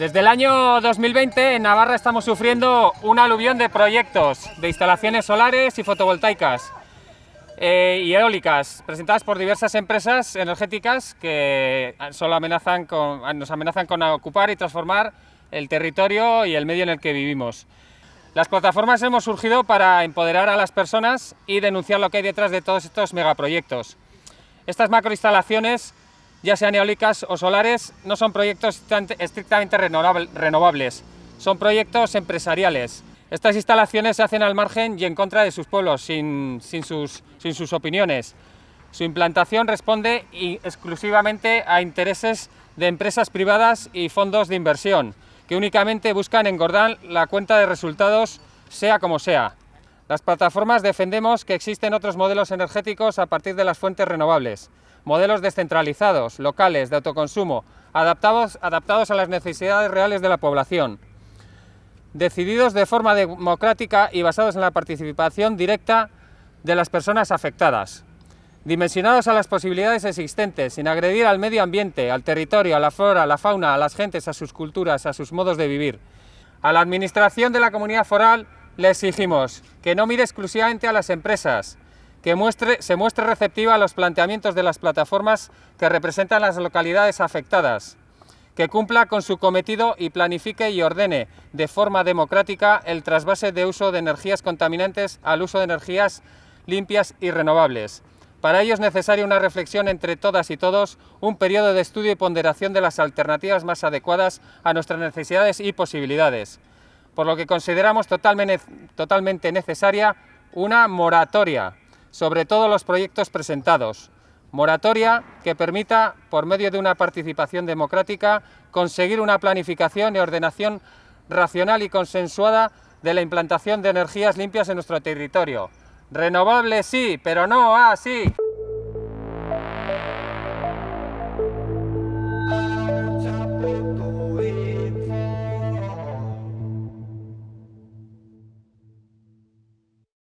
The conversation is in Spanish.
Desde el año 2020 en Navarra estamos sufriendo un aluvión de proyectos de instalaciones solares y fotovoltaicas eh, y eólicas presentadas por diversas empresas energéticas que solo amenazan con, nos amenazan con ocupar y transformar el territorio y el medio en el que vivimos. Las plataformas hemos surgido para empoderar a las personas y denunciar lo que hay detrás de todos estos megaproyectos. Estas macroinstalaciones ya sean eólicas o solares, no son proyectos estrictamente renovables, son proyectos empresariales. Estas instalaciones se hacen al margen y en contra de sus pueblos, sin, sus, sus opiniones. Su implantación responde exclusivamente a intereses de empresas privadas y fondos de inversión, que únicamente buscan engordar la cuenta de resultados sea como sea. Las plataformas defendemos que existen otros modelos energéticos a partir de las fuentes renovables, modelos descentralizados, locales, de autoconsumo, adaptados, adaptados a las necesidades reales de la población, decididos de forma democrática y basados en la participación directa de las personas afectadas, dimensionados a las posibilidades existentes, sin agredir al medio ambiente, al territorio, a la flora, a la fauna, a las gentes, a sus culturas, a sus modos de vivir. A la Administración de la Comunidad Foral le exigimos que no mire exclusivamente a las empresas, que se muestre receptiva a los planteamientos de las plataformas que representan las localidades afectadas, que cumpla con su cometido y planifique y ordene de forma democrática el trasvase de uso de energías contaminantes al uso de energías limpias y renovables. Para ello es necesaria una reflexión entre todas y todos, un periodo de estudio y ponderación de las alternativas más adecuadas a nuestras necesidades y posibilidades por lo que consideramos totalmente necesaria una moratoria sobre todos los proyectos presentados, moratoria que permita, por medio de una participación democrática, conseguir una planificación y ordenación racional y consensuada de la implantación de energías limpias en nuestro territorio. Renovables sí, pero no así.